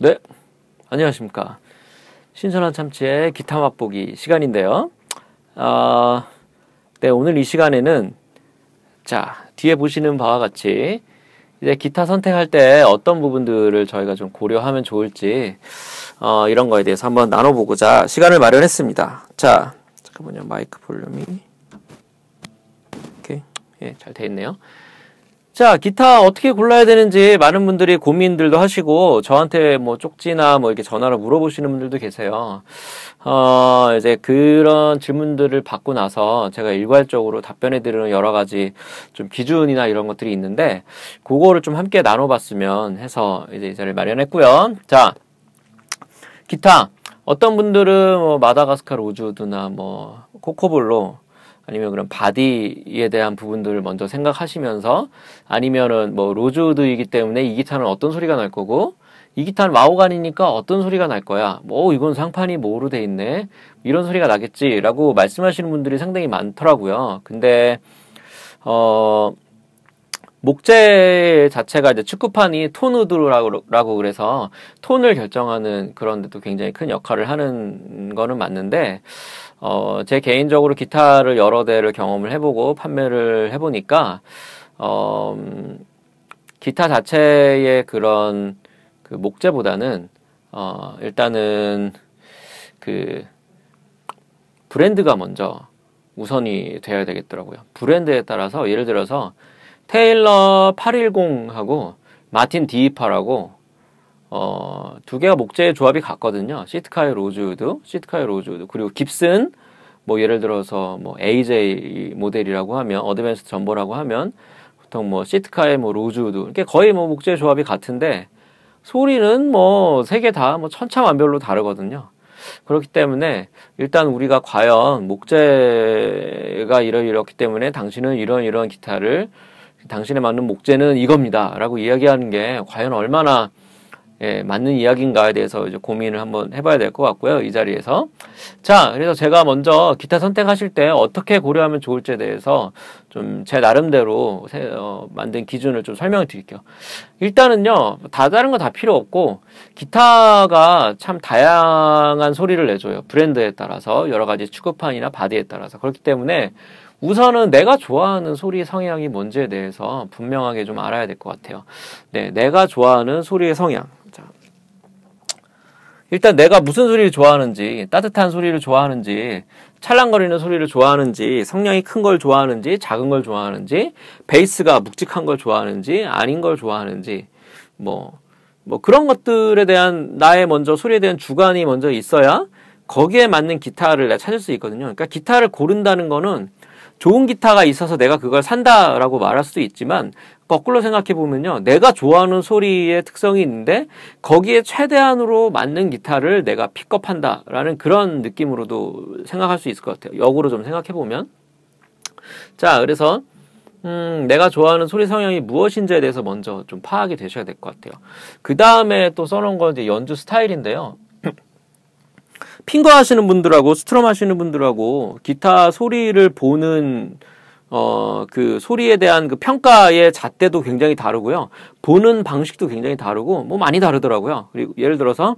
네, 안녕하십니까. 신선한 참치의 기타 맛보기 시간인데요. 어, 네, 오늘 이 시간에는 자, 뒤에 보시는 바와 같이 이제 기타 선택할 때 어떤 부분들을 저희가 좀 고려하면 좋을지 어, 이런 거에 대해서 한번 나눠보고자 시간을 마련했습니다. 자, 잠깐만요. 마이크 볼륨이 이렇게 예, 잘 돼 있네요. 자, 기타 어떻게 골라야 되는지 많은 분들이 고민들도 하시고, 저한테 뭐 쪽지나 뭐 이렇게 전화로 물어보시는 분들도 계세요. 어, 이제 그런 질문들을 받고 나서 제가 일괄적으로 답변해드리는 여러 가지 좀 기준이나 이런 것들이 있는데, 그거를 좀 함께 나눠봤으면 해서 이제 이 자리를 마련했고요. 자, 기타. 어떤 분들은 뭐 마다가스카르 우주드나 뭐코코블로 아니면 그런 바디에 대한 부분들을 먼저 생각하시면서 아니면은 뭐 로즈우드이기 때문에 이 기타는 어떤 소리가 날 거고 이 기타는 와우간이니까 어떤 소리가 날 거야. 뭐 어, 이건 상판이 뭐로 돼 있네. 이런 소리가 나겠지라고 말씀하시는 분들이 상당히 많더라고요. 근데 어 목재 자체가 이제 축구판이 톤우드라고 그래서 톤을 결정하는 그런 데도 굉장히 큰 역할을 하는 거는 맞는데 어, 제 개인적으로 기타를 여러 대를 경험을 해보고 판매를 해보니까, 어, 음, 기타 자체의 그런 그 목재보다는, 어, 일단은 그 브랜드가 먼저 우선이 되어야 되겠더라고요. 브랜드에 따라서 예를 들어서 테일러 810하고 마틴 디이파라고 어, 두 개가 목재의 조합이 같거든요. 시트카의 로즈우드, 시트카의 로즈우드, 그리고 깁슨, 뭐 예를 들어서 뭐 AJ 모델이라고 하면, 어드밴스 전보라고 하면, 보통 뭐 시트카의 뭐 로즈우드, 이렇게 거의 뭐 목재 의 조합이 같은데, 소리는 뭐 세 개다뭐 뭐 천차만별로 다르거든요. 그렇기 때문에 일단 우리가 과연 목재가 이러이렇기 때문에 당신은 이런 이런 기타를 당신에 맞는 목재는 이겁니다라고 이야기하는 게 과연 얼마나 예, 맞는 이야기인가에 대해서 이제 고민을 한번 해봐야 될 것 같고요. 이 자리에서. 자, 그래서 제가 먼저 기타 선택하실 때 어떻게 고려하면 좋을지에 대해서 좀 제 나름대로 세, 어, 만든 기준을 좀 설명을 드릴게요. 일단은요, 다 다른 거 다 필요 없고, 기타가 참 다양한 소리를 내줘요. 브랜드에 따라서, 여러 가지 취급판이나 바디에 따라서. 그렇기 때문에 우선은 내가 좋아하는 소리 성향이 뭔지에 대해서 분명하게 좀 알아야 될 것 같아요. 네, 내가 좋아하는 소리의 성향. 일단 내가 무슨 소리를 좋아하는지, 따뜻한 소리를 좋아하는지, 찰랑거리는 소리를 좋아하는지, 성량이 큰 걸 좋아하는지, 작은 걸 좋아하는지, 베이스가 묵직한 걸 좋아하는지, 아닌 걸 좋아하는지, 뭐, 뭐 그런 것들에 대한 나의 먼저 소리에 대한 주관이 먼저 있어야 거기에 맞는 기타를 내가 찾을 수 있거든요. 그러니까 기타를 고른다는 거는 좋은 기타가 있어서 내가 그걸 산다라고 말할 수도 있지만 거꾸로 생각해 보면요. 내가 좋아하는 소리의 특성이 있는데 거기에 최대한으로 맞는 기타를 내가 픽업한다라는 그런 느낌으로도 생각할 수 있을 것 같아요. 역으로 좀 생각해 보면. 자, 그래서 음, 내가 좋아하는 소리 성향이 무엇인지에 대해서 먼저 좀 파악이 되셔야 될 것 같아요. 그 다음에 또 써놓은 건 이제 연주 스타일인데요. 핑거 하시는 분들하고 스트럼 하시는 분들하고 기타 소리를 보는 어, 그 소리에 대한 그 평가의 잣대도 굉장히 다르고요. 보는 방식도 굉장히 다르고, 뭐 많이 다르더라고요. 그리고 예를 들어서,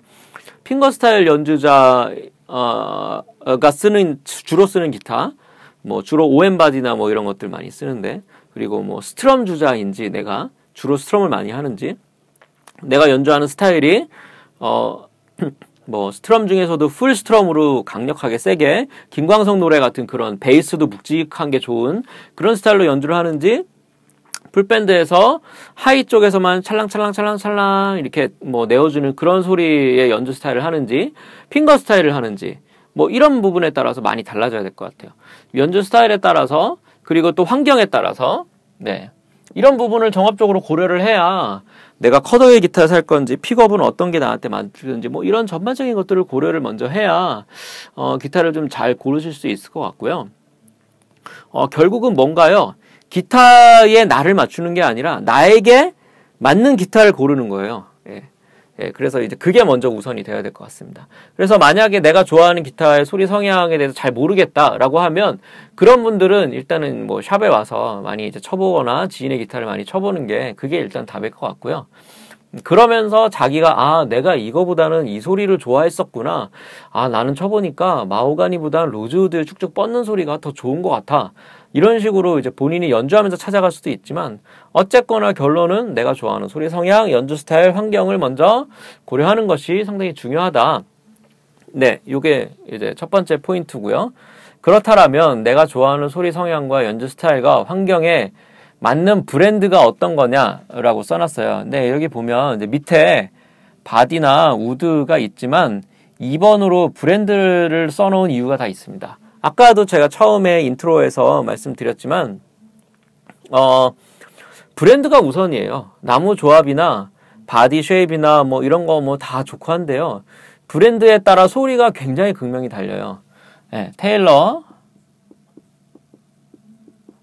핑거스타일 연주자, 어, 가 쓰는, 주로 쓰는 기타, 뭐 주로 오엠바디나 뭐 이런 것들 많이 쓰는데, 그리고 뭐 스트럼 주자인지 내가 주로 스트럼을 많이 하는지, 내가 연주하는 스타일이, 어, 뭐 스트럼 중에서도 풀 스트럼으로 강력하게 세게 김광석 노래 같은 그런 베이스도 묵직한 게 좋은 그런 스타일로 연주를 하는지 풀밴드에서 하이 쪽에서만 찰랑찰랑찰랑찰랑 이렇게 뭐 내어주는 그런 소리의 연주 스타일을 하는지 핑거 스타일을 하는지 뭐 이런 부분에 따라서 많이 달라져야 될 것 같아요. 연주 스타일에 따라서 그리고 또 환경에 따라서 네 이런 부분을 종합적으로 고려를 해야 내가 커어웨이 기타 를살 건지 픽업은 어떤 게 나한테 맞는지 추뭐 이런 전반적인 것들을 고려를 먼저 해야 어, 기타를 좀 잘 고르실 수 있을 것 같고요. 어, 결국은 뭔가요? 기타에 나를 맞추는 게 아니라 나에게 맞는 기타를 고르는 거예요. 예, 그래서 이제 그게 먼저 우선이 돼야 될 것 같습니다. 그래서 만약에 내가 좋아하는 기타의 소리 성향에 대해서 잘 모르겠다라고 하면 그런 분들은 일단은 뭐 샵에 와서 많이 이제 쳐보거나 지인의 기타를 많이 쳐보는 게 그게 일단 답일 것 같고요. 그러면서 자기가 아 내가 이거보다는 이 소리를 좋아했었구나 아 나는 쳐보니까 마호가니보단 로즈우드 축축 뻗는 소리가 더 좋은 것 같아 이런 식으로 이제 본인이 연주하면서 찾아갈 수도 있지만 어쨌거나 결론은 내가 좋아하는 소리 성향, 연주 스타일, 환경을 먼저 고려하는 것이 상당히 중요하다. 네, 요게 이제 첫 번째 포인트고요. 그렇다라면 내가 좋아하는 소리 성향과 연주 스타일과 환경에 맞는 브랜드가 어떤 거냐라고 써놨어요. 네, 여기 보면 이제 밑에 바디나 우드가 있지만 2번으로 브랜드를 써놓은 이유가 다 있습니다. 아까도 제가 처음에 인트로에서 말씀드렸지만 어 브랜드가 우선이에요. 나무 조합이나 바디 쉐입이나 뭐 이런 거 뭐 다 좋고 한데요. 브랜드에 따라 소리가 굉장히 극명히 달려요. 네, 테일러,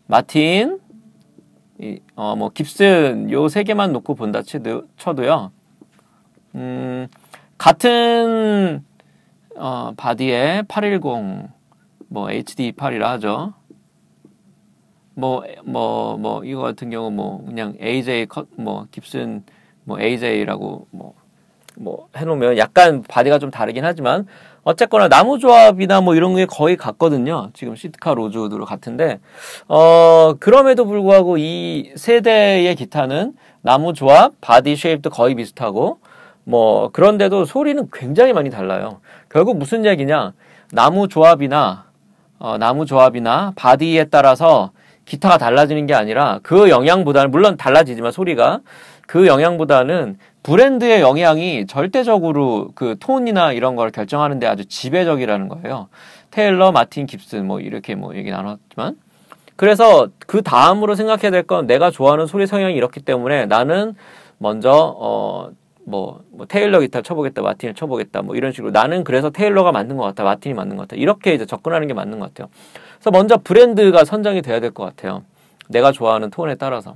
마틴, 이, 어, 뭐 깁슨 요 세 개만 놓고 본다 쳐도요. 음, 같은 어, 바디에 810뭐 h d 8이라 하죠. 뭐 뭐뭐 뭐, 뭐, 이거 같은 경우 뭐 그냥 AJ 컷 뭐 깁슨 뭐 AJ라고 뭐뭐 뭐 해놓으면 약간 바디가 좀 다르긴 하지만 어쨌거나 나무 조합이나 뭐 이런 게 거의 같거든요. 지금 시트카 로즈우드로 같은데 어 그럼에도 불구하고 이 세대의 기타는 나무 조합, 바디 쉐입도 거의 비슷하고 뭐 그런데도 소리는 굉장히 많이 달라요. 결국 무슨 얘기냐? 나무 조합이나 어, 나무 조합이나 바디에 따라서 기타가 달라지는 게 아니라 그 영향보다는 물론 달라지지만 소리가 그 영향보다는 브랜드의 영향이 절대적으로 그 톤이나 이런 걸 결정하는데 아주 지배적이라는 거예요. 테일러, 마틴, 깁슨 뭐 이렇게 뭐 얘기 나눴지만 그래서 그 다음으로 생각해야 될 건 내가 좋아하는 소리 성향이 이렇기 때문에 나는 먼저 어 뭐, 뭐 테일러 기타 쳐보겠다, 마틴을 쳐보겠다, 뭐 이런 식으로 나는 그래서 테일러가 맞는 것같아 마틴이 맞는 것같아 이렇게 이제 접근하는 게 맞는 것 같아요. 그래서 먼저 브랜드가 선정이 돼야 될 것 같아요. 내가 좋아하는 톤에 따라서.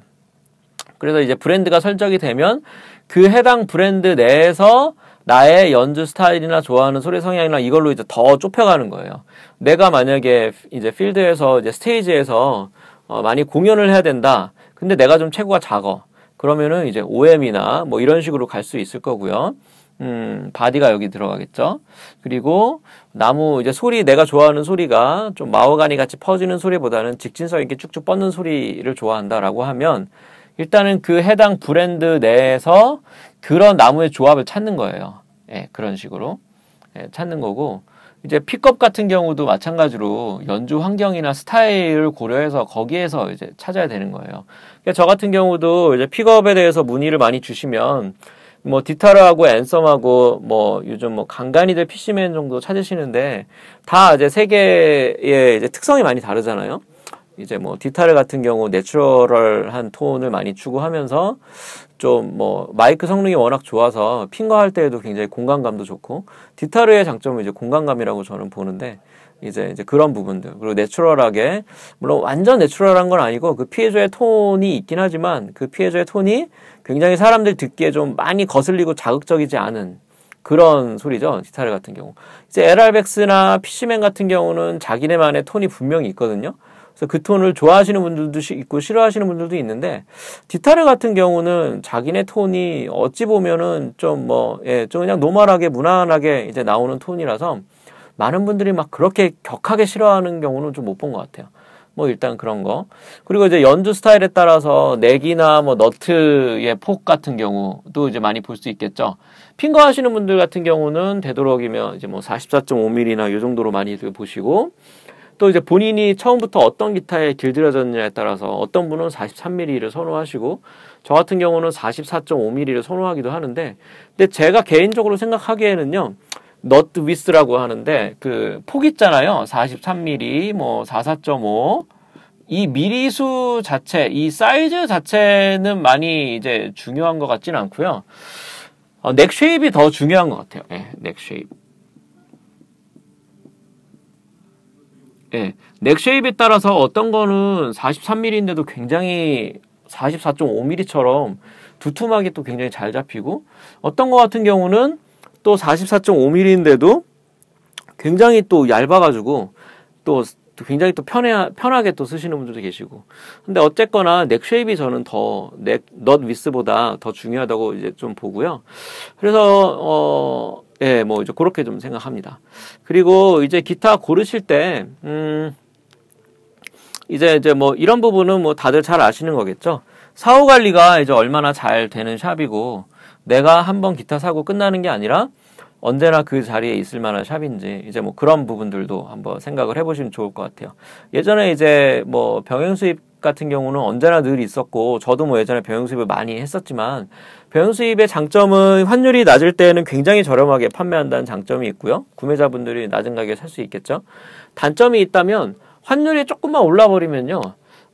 그래서 이제 브랜드가 설정이 되면 그 해당 브랜드 내에서 나의 연주 스타일이나 좋아하는 소리 성향이나 이걸로 이제 더 좁혀가는 거예요. 내가 만약에 이제 필드에서 이제 스테이지에서 어, 많이 공연을 해야 된다. 근데 내가 좀 체구가 작어. 그러면은 이제 OM이나 뭐 이런 식으로 갈 수 있을 거고요. 음, 바디가 여기 들어가겠죠. 그리고 나무 이제 소리 내가 좋아하는 소리가 좀 마호가니 같이 퍼지는 소리보다는 직진성 있게 쭉쭉 뻗는 소리를 좋아한다라고 하면 일단은 그 해당 브랜드 내에서 그런 나무의 조합을 찾는 거예요. 예, 그런 식으로 예, 찾는 거고 이제 픽업 같은 경우도 마찬가지로 연주 환경이나 스타일을 고려해서 거기에서 이제 찾아야 되는 거예요. 그러니까 저 같은 경우도 이제 픽업에 대해서 문의를 많이 주시면 뭐 디타르하고 앤썸하고 뭐 요즘 뭐 간간이들 PC맨 정도 찾으시는데 다 이제 세 개의 이제 특성이 많이 다르잖아요. 이제 뭐 디타르 같은 경우 내추럴한 톤을 많이 추구하면서 좀 뭐 마이크 성능이 워낙 좋아서 핑거할 때에도 굉장히 공간감도 좋고 디타르의 장점은 이제 공간감이라고 저는 보는데 이제 이제 그런 부분들 그리고 내추럴하게 물론 완전 내추럴한 건 아니고 그 피해조의 톤이 있긴 하지만 그 피해조의 톤이 굉장히 사람들 듣기에 좀 많이 거슬리고 자극적이지 않은 그런 소리죠. 디타르 같은 경우. 이제 LR백스나 피시맨 같은 경우는 자기네만의 톤이 분명히 있거든요. 그래서 그 톤을 좋아하시는 분들도 있고 싫어하시는 분들도 있는데 디타르 같은 경우는 자기네 톤이 어찌 보면은 좀뭐 예, 좀 그냥 노멀하게 무난하게 이제 나오는 톤이라서 많은 분들이 막 그렇게 격하게 싫어하는 경우는 좀 못 본 것 같아요. 뭐 일단 그런 거. 그리고 이제 연주 스타일에 따라서 넥이나 뭐 너트의 폭 같은 경우도 이제 많이 볼 수 있겠죠. 핑거 하시는 분들 같은 경우는 되도록이면 이제 뭐 44.5mm나 요 정도로 많이 보시고 또 이제 본인이 처음부터 어떤 기타에 길들여졌느냐에 따라서 어떤 분은 43mm를 선호하시고 저 같은 경우는 44.5mm를 선호하기도 하는데 근데 제가 개인적으로 생각하기에는요. 너트 위스라고 하는데 그 폭 있잖아요. 43mm 뭐 44.5. 이 미리수 자체, 이 사이즈 자체는 많이 이제 중요한 것같진 않고요. 어, 넥 쉐입이 더 중요한 것 같아요. 네, 넥 쉐입. 예. 넥쉐입에 따라서 어떤 거는 43mm인데도 굉장히 44.5mm처럼 두툼하게 또 굉장히 잘 잡히고 어떤 거 같은 경우는 또 44.5mm인데도 굉장히 또 얇아가지고 또 굉장히 또 편해, 편하게 또 쓰시는 분들도 계시고. 근데 어쨌거나 넥 쉐입이 저는 더, 넥, 넛 위스보다 더 중요하다고 이제 좀 보고요. 그래서, 어, 예, 뭐 이제 그렇게 좀 생각합니다. 그리고 이제 기타 고르실 때, 음, 이제 이제 뭐 이런 부분은 뭐 다들 잘 아시는 거겠죠. 사후 관리가 이제 얼마나 잘 되는 샵이고 내가 한번 기타 사고 끝나는 게 아니라 언제나 그 자리에 있을 만한 샵인지 이제 뭐 그런 부분들도 한번 생각을 해보시면 좋을 것 같아요. 예전에 이제 뭐 병행 수입 같은 경우는 언제나 늘 있었고 저도 뭐 예전에 병행수입을 많이 했었지만 병행수입의 장점은 환율이 낮을 때는 굉장히 저렴하게 판매한다는 장점이 있고요. 구매자분들이 낮은 가격에 살 수 있겠죠. 단점이 있다면 환율이 조금만 올라버리면요.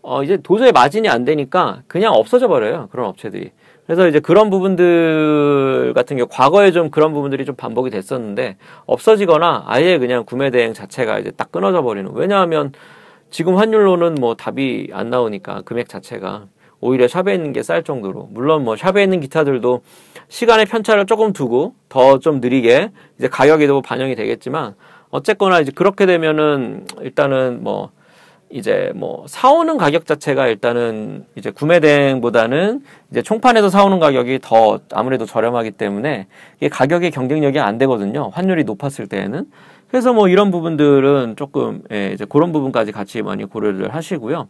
어, 이제 도저히 마진이 안 되니까 그냥 없어져 버려요. 그런 업체들이. 그래서 이제 그런 부분들 같은 경우 과거에 좀 그런 부분들이 좀 반복이 됐었는데 없어지거나 아예 그냥 구매 대행 자체가 이제 딱 끊어져 버리는. 왜냐하면 지금 환율로는 뭐 답이 안 나오니까 금액 자체가 오히려 샵에 있는 게 쌀 정도로 물론 뭐 샵에 있는 기타들도 시간의 편차를 조금 두고 더 좀 느리게 이제 가격에도 반영이 되겠지만 어쨌거나 이제 그렇게 되면은 일단은 뭐 이제 뭐 사오는 가격 자체가 일단은 이제 구매 대행보다는 이제 총판에서 사오는 가격이 더 아무래도 저렴하기 때문에 이게 가격의 경쟁력이 안 되거든요. 환율이 높았을 때에는 그래서 뭐 이런 부분들은 조금 예, 이제 그런 부분까지 같이 많이 고려를 하시고요.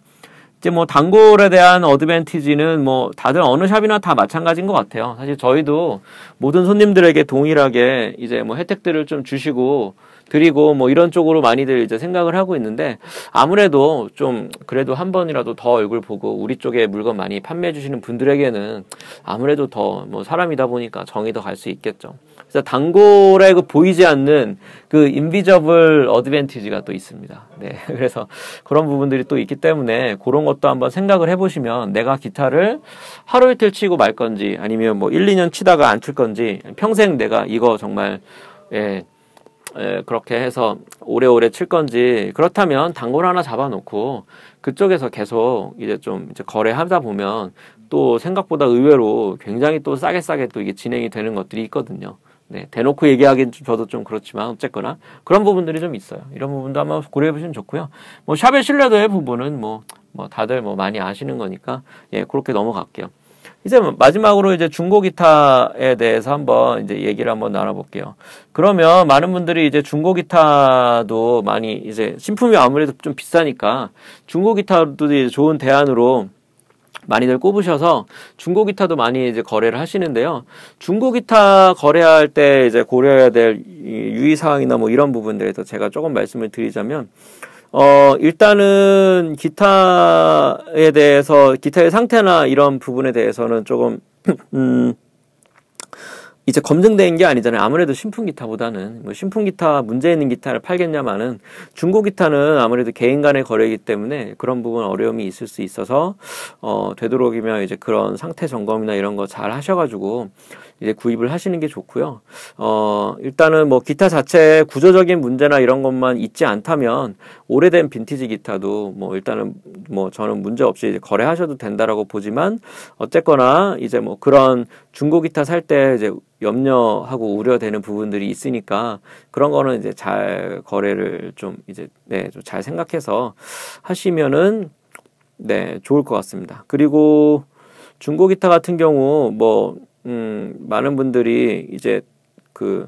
이제 뭐 단골에 대한 어드밴티지는 뭐 다들 어느 샵이나 다 마찬가지인 것 같아요. 사실 저희도 모든 손님들에게 동일하게 이제 뭐 혜택들을 좀 주시고 드리고 뭐 이런 쪽으로 많이들 이제 생각을 하고 있는데 아무래도 좀 그래도 한 번이라도 더 얼굴 보고 우리 쪽에 물건 많이 판매해 주시는 분들에게는 아무래도 더 뭐 사람이다 보니까 정이 더 갈 수 있겠죠. 그래서 단골의 보이지 않는 그 인비저블 어드밴티지가 또 있습니다. 네. 그래서 그런 부분들이 또 있기 때문에 그런 것도 한번 생각을 해보시면 내가 기타를 하루 이틀 치고 말 건지 아니면 뭐 1, 2년 치다가 안 칠 건지 평생 내가 이거 정말 예, 예, 그렇게 해서 오래오래 칠 건지 그렇다면 단골 하나 잡아놓고 그쪽에서 계속 이제 좀 이제 거래하다 보면 또 생각보다 의외로 굉장히 또 싸게 싸게 또 이게 진행이 되는 것들이 있거든요. 네, 대놓고 얘기하기엔 저도 좀 그렇지만 어쨌거나 그런 부분들이 좀 있어요. 이런 부분도 한번 고려해 보시면 좋고요. 뭐 샵의 신뢰도의 부분은 뭐, 뭐 다들 뭐 많이 아시는 거니까 예, 그렇게 넘어갈게요. 이제 뭐 마지막으로 이제 중고 기타에 대해서 한번 이제 얘기를 한번 나눠볼게요. 그러면 많은 분들이 이제 중고 기타도 많이 이제 신품이 아무래도 좀 비싸니까 중고 기타도 이제 좋은 대안으로 많이들 꼽으셔서 중고 기타도 많이 이제 거래를 하시는데요. 중고 기타 거래할 때 이제 고려해야 될 유의 사항이나 뭐 이런 부분들에서 제가 조금 말씀을 드리자면 어 일단은 기타에 대해서 기타의 상태나 이런 부분에 대해서는 조금 음 이제 검증된 게 아니잖아요. 아무래도 신품 기타보다는 뭐 신품 기타 문제 있는 기타를 팔겠냐마는 중고 기타는 아무래도 개인 간의 거래이기 때문에 그런 부분 어려움이 있을 수 있어서 어 되도록이면 이제 그런 상태 점검이나 이런 거 잘 하셔가지고 이제 구입을 하시는 게 좋고요. 어, 일단은 뭐 기타 자체의 구조적인 문제나 이런 것만 있지 않다면 오래된 빈티지 기타도 뭐 일단은 뭐 저는 문제 없이 거래하셔도 된다라고 보지만 어쨌거나 이제 뭐 그런 중고 기타 살 때 이제 염려하고 우려되는 부분들이 있으니까 그런 거는 이제 잘 거래를 좀 이제 네좀 잘 생각해서 하시면은 네 좋을 것 같습니다. 그리고 중고 기타 같은 경우 뭐 음, 많은 분들이 이제 그,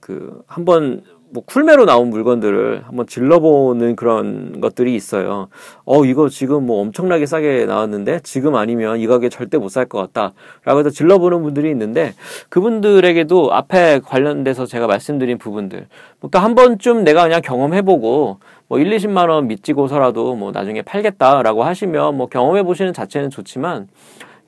그, 한번 뭐 쿨매로 나온 물건들을 한번 질러보는 그런 것들이 있어요. 어, 이거 지금 뭐 엄청나게 싸게 나왔는데 지금 아니면 이 가게 절대 못 살 것 같다. 라고 해서 질러보는 분들이 있는데 그분들에게도 앞에 관련돼서 제가 말씀드린 부분들. 그러니까 한 번쯤 내가 그냥 경험해보고 뭐 1, 20만원 밑지고서라도 뭐 나중에 팔겠다라고 하시면 뭐 경험해보시는 자체는 좋지만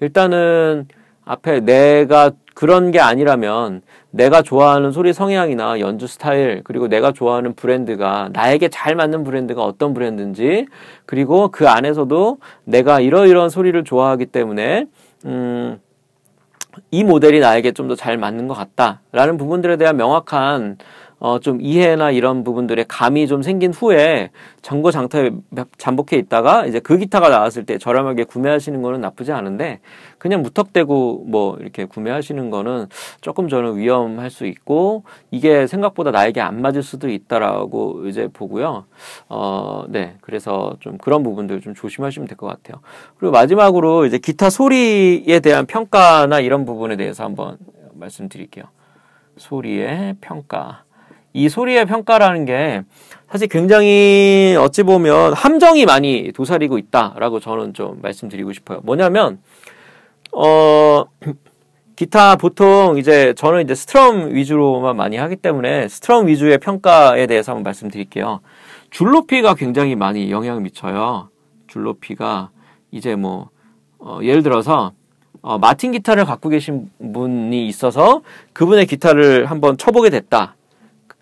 일단은 앞에 내가 그런 게 아니라면 내가 좋아하는 소리 성향이나 연주 스타일 그리고 내가 좋아하는 브랜드가 나에게 잘 맞는 브랜드가 어떤 브랜드인지 그리고 그 안에서도 내가 이러이러한 소리를 좋아하기 때문에 음, 이 모델이 나에게 좀 더 잘 맞는 것 같다라는 부분들에 대한 명확한 어, 좀 이해나 이런 부분들의 감이 좀 생긴 후에 정거 장터에 잠복해 있다가 이제 그 기타가 나왔을 때 저렴하게 구매하시는 거는 나쁘지 않은데 그냥 무턱대고 뭐 이렇게 구매하시는 거는 조금 저는 위험할 수 있고 이게 생각보다 나에게 안 맞을 수도 있다라고 이제 보고요. 어, 네. 그래서 좀 그런 부분들 좀 조심하시면 될 것 같아요. 그리고 마지막으로 이제 기타 소리에 대한 평가나 이런 부분에 대해서 한번 말씀드릴게요. 소리의 평가. 이 소리의 평가라는 게 사실 굉장히 어찌 보면 함정이 많이 도사리고 있다라고 저는 좀 말씀드리고 싶어요. 뭐냐면 어 기타 보통 이제 저는 이제 스트럼 위주로만 많이 하기 때문에 스트럼 위주의 평가에 대해서 한번 말씀드릴게요. 줄 높이가 굉장히 많이 영향을 미쳐요. 줄 높이가 이제 뭐 어, 예를 들어서 어, 마틴 기타를 갖고 계신 분이 있어서 그분의 기타를 한번 쳐보게 됐다.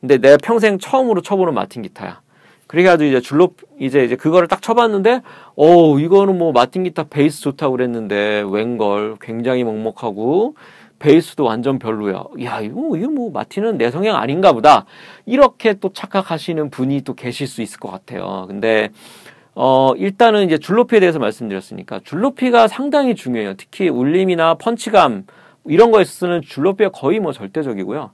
근데 내가 평생 처음으로 쳐보는 마틴 기타야. 그래가지고 이제 줄로 이제 이제 그거를 딱 쳐봤는데 어 이거는 뭐 마틴 기타 베이스 좋다고 그랬는데 웬걸 굉장히 먹먹하고 베이스도 완전 별로야. 야 이거 뭐, 이거 뭐 마틴은 내 성향 아닌가 보다. 이렇게 또 착각하시는 분이 또 계실 수 있을 것 같아요. 근데 어 일단은 이제 줄로피에 대해서 말씀드렸으니까 줄로피가 상당히 중요해요. 특히 울림이나 펀치감 이런 거에 쓰는 줄로피가 거의 뭐 절대적이고요.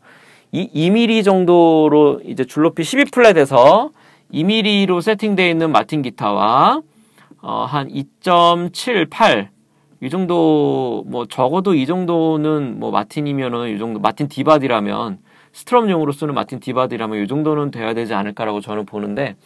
이 2mm 정도로 이제 줄높이 12플랫에서 2mm로 세팅되어 있는 마틴 기타와 어, 한 2.78, 이 정도, 뭐, 적어도 이 정도는 뭐, 마틴이면은, 이 정도, 마틴 디바디라면, 스트럼용으로 쓰는 마틴 디바디라면, 이 정도는 돼야 되지 않을까라고 저는 보는데,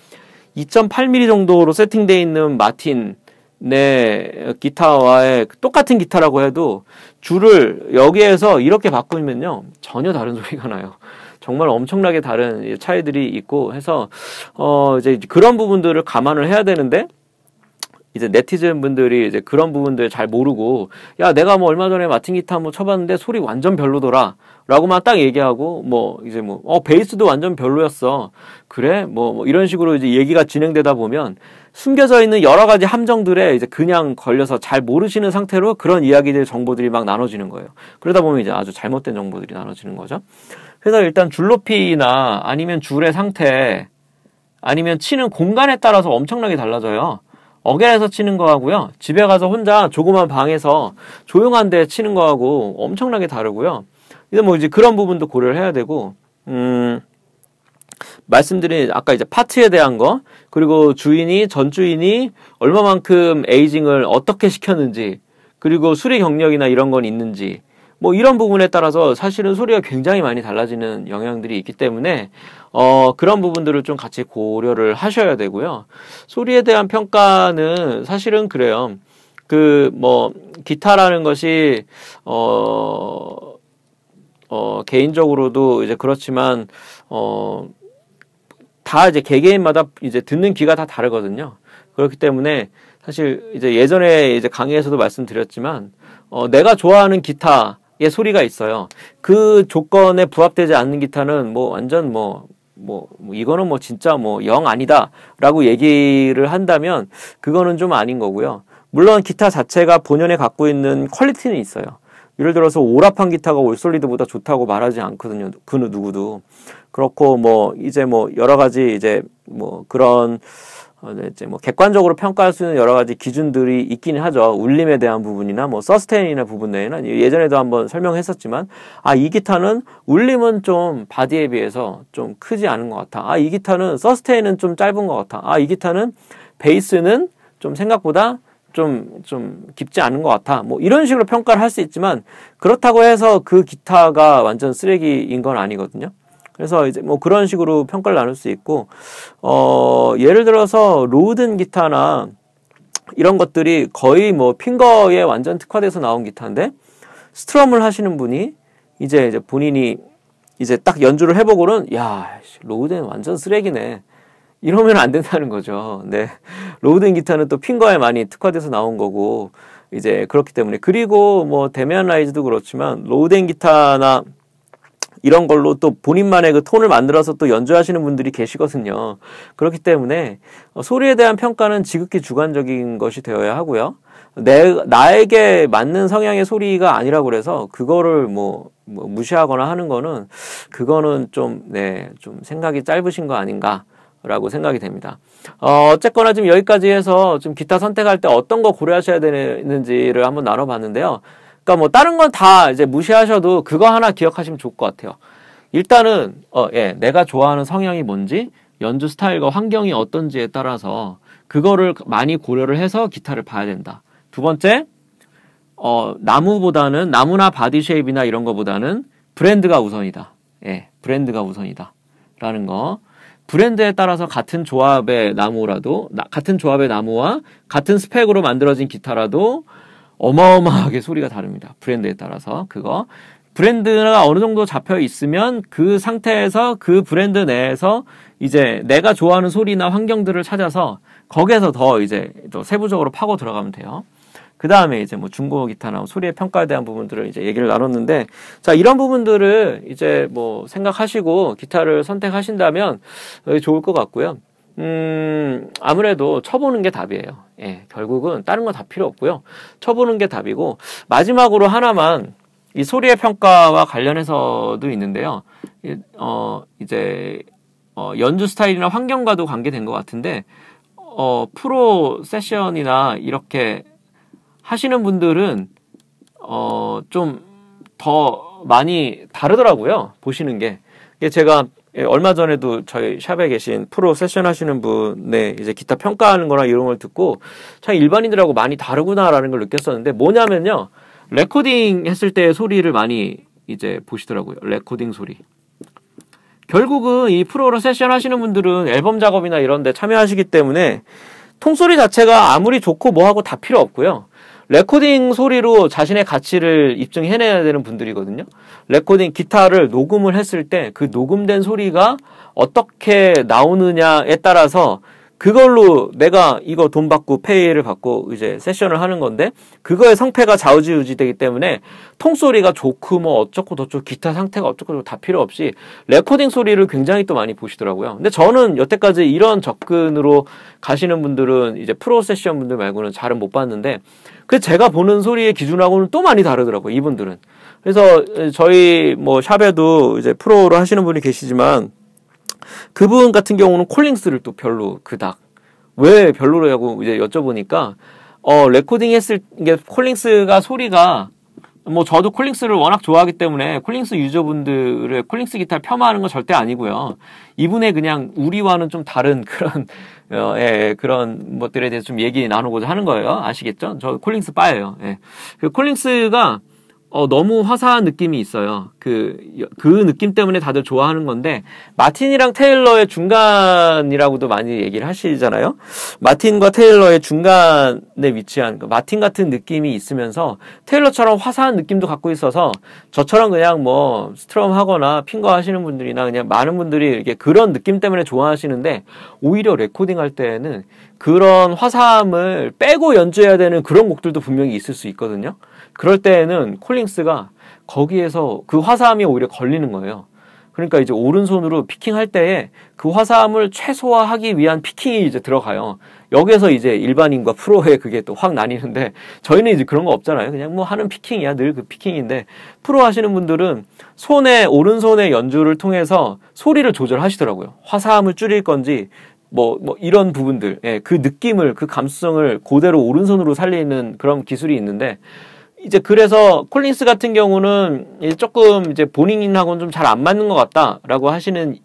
2.8mm 정도로 세팅되어 있는 마틴 내 네, 기타와의 똑같은 기타라고 해도 줄을 여기에서 이렇게 바꾸면요 전혀 다른 소리가 나요. 정말 엄청나게 다른 차이들이 있고 해서 어 이제 그런 부분들을 감안을 해야 되는데 이제 네티즌 분들이 이제 그런 부분들 잘 모르고 야 내가 뭐 얼마 전에 마틴 기타 한번 쳐봤는데 소리 완전 별로더라 라고만 딱 얘기하고 뭐 이제 뭐어 베이스도 완전 별로였어 그래 뭐, 뭐 이런 식으로 이제 얘기가 진행되다 보면 숨겨져 있는 여러 가지 함정들에 이제 그냥 걸려서 잘 모르시는 상태로 그런 이야기들 정보들이 막 나눠지는 거예요. 그러다 보면 이제 아주 잘못된 정보들이 나눠지는 거죠. 그래서 일단 줄 높이나 아니면 줄의 상태 아니면 치는 공간에 따라서 엄청나게 달라져요. 어겔에서 치는 거하고요. 집에 가서 혼자 조그만 방에서 조용한 데 치는 거하고 엄청나게 다르고요. 이제 뭐 이제 그런 부분도 고려를 해야 되고 음 말씀드린 아까 이제 파트에 대한 거 그리고 주인이 전 주인이 얼마만큼 에이징을 어떻게 시켰는지 그리고 수리 경력이나 이런 건 있는지 뭐 이런 부분에 따라서 사실은 소리가 굉장히 많이 달라지는 영향들이 있기 때문에 어 그런 부분들을 좀 같이 고려를 하셔야 되고요. 소리에 대한 평가는 사실은 그래요. 그 뭐 기타라는 것이 어 어, 개인적으로도 이제 그렇지만 어다 이제 개개인마다 이제 듣는 귀가 다 다르거든요. 그렇기 때문에 사실 이제 예전에 이제 강의에서도 말씀드렸지만 어, 내가 좋아하는 기타의 소리가 있어요. 그 조건에 부합되지 않는 기타는 뭐 완전 뭐뭐 뭐, 뭐 이거는 뭐 진짜 뭐 영 아니다라고 얘기를 한다면 그거는 좀 아닌 거고요. 물론 기타 자체가 본연에 갖고 있는 퀄리티는 있어요. 예를 들어서 오라판 기타가 올솔리드보다 좋다고 말하지 않거든요. 그 누구도. 그렇고 뭐 이제 뭐 여러 가지 이제 뭐 그런 어, 네, 이제 뭐 객관적으로 평가할 수 있는 여러 가지 기준들이 있긴 하죠. 울림에 대한 부분이나 뭐 서스테인이나 부분 내에는 예전에도 한번 설명했었지만 아 이 기타는 울림은 좀 바디에 비해서 좀 크지 않은 것 같아. 아 이 기타는 서스테인은 좀 짧은 것 같아. 아 이 기타는 베이스는 좀 생각보다 좀, 좀 깊지 않은 것 같아. 뭐 이런 식으로 평가를 할 수 있지만 그렇다고 해서 그 기타가 완전 쓰레기인 건 아니거든요. 그래서 이제 뭐 그런 식으로 평가를 나눌 수 있고, 어, 예를 들어서 로든 기타나 이런 것들이 거의 뭐 핑거에 완전 특화돼서 나온 기타인데 스트럼을 하시는 분이 이제 이제 본인이 이제 딱 연주를 해보고는 야, 로우덴 완전 쓰레기네. 이러면 안 된다는 거죠. 네. 로우된 기타는 또 핑거에 많이 특화돼서 나온 거고, 이제 그렇기 때문에. 그리고 뭐, 데미안 라이즈도 그렇지만, 로우된 기타나 이런 걸로 또 본인만의 그 톤을 만들어서 또 연주하시는 분들이 계시거든요. 그렇기 때문에 어, 소리에 대한 평가는 지극히 주관적인 것이 되어야 하고요. 내, 나에게 맞는 성향의 소리가 아니라 그래서 그거를 뭐, 뭐 무시하거나 하는 거는 그거는 좀, 네, 좀 생각이 짧으신 거 아닌가. 라고 생각이 됩니다. 어, 어쨌거나 지금 여기까지 해서 지금 기타 선택할 때 어떤 거 고려하셔야 되는지를 한번 나눠봤는데요. 그러니까 뭐 다른 건 다 이제 무시하셔도 그거 하나 기억하시면 좋을 것 같아요. 일단은 어, 예, 내가 좋아하는 성향이 뭔지 연주 스타일과 환경이 어떤지에 따라서 그거를 많이 고려를 해서 기타를 봐야 된다. 두 번째, 어, 나무보다는 나무나 바디 쉐입이나 이런 거보다는 브랜드가 우선이다. 예, 브랜드가 우선이다. 라는 거. 브랜드에 따라서 같은 조합의 나무라도 나, 같은 조합의 나무와 같은 스펙으로 만들어진 기타라도 어마어마하게 소리가 다릅니다. 브랜드에 따라서 그거 브랜드가 어느 정도 잡혀 있으면 그 상태에서 그 브랜드 내에서 이제 내가 좋아하는 소리나 환경들을 찾아서 거기에서 더 이제 또 세부적으로 파고 들어가면 돼요. 그 다음에 이제 뭐 중고 기타 나 소리의 평가에 대한 부분들을 이제 얘기를 나눴는데 자 이런 부분들을 이제 뭐 생각하시고 기타를 선택하신다면 좋을 것 같고요. 음, 아무래도 쳐보는 게 답이에요. 예, 결국은 다른 거다 필요 없고요. 쳐보는 게 답이고, 마지막으로 하나만 이 소리의 평가와 관련해서도 있는데요. 어, 이제, 어, 연주 스타일이나 환경과도 관계된 것 같은데, 어, 프로 세션이나 이렇게 하시는 분들은 어 좀 더 많이 다르더라고요. 보시는 게. 제가 예, 얼마 전에도 저희 샵에 계신 프로 세션 하시는 분의 이제 기타 평가하는 거나 이런 걸 듣고 참 일반인들하고 많이 다르구나라는 걸 느꼈었는데 뭐냐면요. 레코딩 했을 때 소리를 많이 이제 보시더라고요. 레코딩 소리. 결국은 이 프로로 세션 하시는 분들은 앨범 작업이나 이런 데 참여하시기 때문에 통소리 자체가 아무리 좋고 뭐하고 다 필요 없고요. 레코딩 소리로 자신의 가치를 입증해내야 되는 분들이거든요. 레코딩 기타를 녹음을 했을 때 그 녹음된 소리가 어떻게 나오느냐에 따라서 그걸로 내가 이거 돈 받고 페이를 받고 이제 세션을 하는 건데 그거의 상태가 좌우지우지 되기 때문에 통소리가 좋고 뭐 어쩌고 저쩌고 기타 상태가 어쩌고 저쩌고 다 필요 없이 레코딩 소리를 굉장히 또 많이 보시더라고요. 근데 저는 여태까지 이런 접근으로 가시는 분들은 이제 프로 세션 분들 말고는 잘은 못 봤는데 그 제가 보는 소리의 기준하고는 또 많이 다르더라고요. 이분들은. 그래서 저희 뭐 샵에도 이제 프로로 하시는 분이 계시지만 그분 같은 경우는 콜링스를 또 별로 그닥 왜 별로라고 이제 여쭤보니까 어 레코딩 했을 이게 콜링스가 소리가 뭐 저도 콜링스를 워낙 좋아하기 때문에 콜링스 유저분들의 콜링스 기타를 폄하하는 건 절대 아니고요. 이분의 그냥 우리와는 좀 다른 그런 어, 예, 예, 그런 것들에 대해서 좀 얘기 나누고자 하는 거예요. 아시겠죠? 저 콜링스 빠예요. 예. 그 콜링스가 어, 너무 화사한 느낌이 있어요. 그, 그 느낌 때문에 다들 좋아하는 건데, 마틴이랑 테일러의 중간이라고도 많이 얘기를 하시잖아요. 마틴과 테일러의 중간에 위치한, 그 마틴 같은 느낌이 있으면서, 테일러처럼 화사한 느낌도 갖고 있어서, 저처럼 그냥 뭐, 스트럼 하거나 핑거 하시는 분들이나 그냥 많은 분들이 이렇게 그런 느낌 때문에 좋아하시는데, 오히려 레코딩 할 때는 그런 화사함을 빼고 연주해야 되는 그런 곡들도 분명히 있을 수 있거든요. 그럴 때에는 콜링스가 거기에서 그 화사함이 오히려 걸리는 거예요. 그러니까 이제 오른손으로 피킹할 때에 그 화사함을 최소화하기 위한 피킹이 이제 들어가요. 여기에서 이제 일반인과 프로의 그게 또 확 나뉘는데 저희는 이제 그런 거 없잖아요. 그냥 뭐 하는 피킹이야. 늘 그 피킹인데 프로 하시는 분들은 손에 오른손의 연주를 통해서 소리를 조절하시더라고요. 화사함을 줄일 건지 뭐, 뭐, 이런 부분들, 예, 그 느낌을, 그 감수성을 그대로 오른손으로 살리는 그런 기술이 있는데, 이제 그래서 콜린스 같은 경우는 이제 조금 이제 본인하고는 좀 잘 안 맞는 것 같다라고 하시는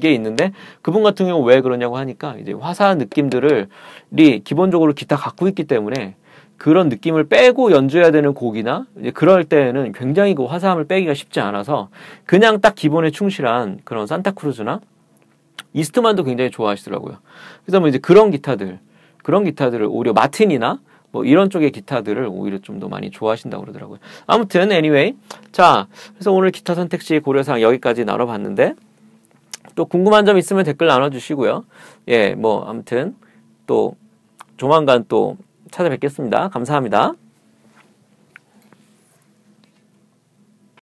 게 있는데 그분 같은 경우 왜 그러냐고 하니까 이제 화사한 느낌들을 기본적으로 기타 갖고 있기 때문에 그런 느낌을 빼고 연주해야 되는 곡이나 이제 그럴 때는 에 굉장히 그 화사함을 빼기가 쉽지 않아서 그냥 딱 기본에 충실한 그런 산타크루즈나 이스트만도 굉장히 좋아하시더라고요. 그래서 뭐 이제 그런 기타들 그런 기타들을 오히려 마틴이나 뭐 이런 쪽의 기타들을 오히려 좀 더 많이 좋아하신다고 그러더라고요. 아무튼 anyway 자 그래서 오늘 기타 선택 시 고려사항 여기까지 나눠봤는데 또 궁금한 점 있으면 댓글 나눠주시고요. 예 뭐 아무튼 또 조만간 또 찾아뵙겠습니다. 감사합니다.